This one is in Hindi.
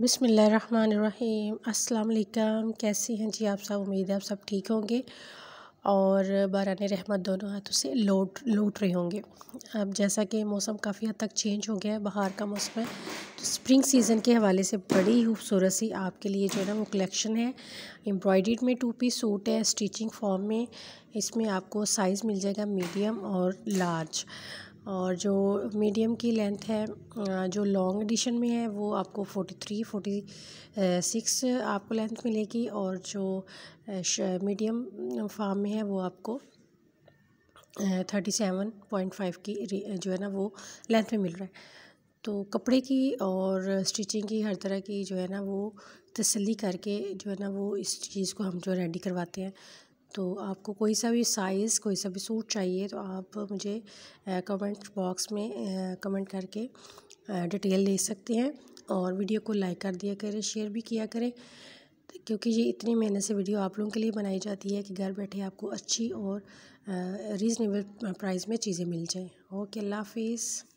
बिसमीम् अल्लाम कैसी हैं जी आप सब उम्मीद है आप सब ठीक होंगे और बारान रहमत दोनों हाथों से लौट लौट रहे होंगे अब जैसा कि मौसम काफ़ी हद तक चेंज हो गया है बाहर का मौसम है तो स्प्रिंग सीज़न के हवाले से बड़ी खूबसूरत सी आपके लिए जो है ना वो कलेक्शन है एम्ब्रॉयड में टू पीस सूट है स्टिचिंग फॉर्म में इसमें आपको साइज़ मिल जाएगा मीडियम और लार्ज और जो मीडियम की लेंथ है जो लॉन्ग एडिशन में है वो आपको फोर्टी थ्री फोर्टी सिक्स आपको लेंथ मिलेगी और जो मीडियम फार्म में है वो आपको थर्टी सेवन पॉइंट फाइव की जो है ना वो लेंथ में मिल रहा है तो कपड़े की और स्टिचिंग की हर तरह की जो है ना वो तसली करके जो है ना वो इस चीज़ को हम जो रेडी करवाते हैं तो आपको कोई सा भी साइज़ कोई सा भी सूट चाहिए तो आप मुझे कमेंट बॉक्स में कमेंट करके डिटेल ले सकते हैं और वीडियो को लाइक कर दिया करें शेयर भी किया करें क्योंकि ये इतनी मेहनत से वीडियो आप लोगों के लिए बनाई जाती है कि घर बैठे आपको अच्छी और रीज़नेबल प्राइस में चीज़ें मिल जाएँ ओके अल्लाह हाफिज़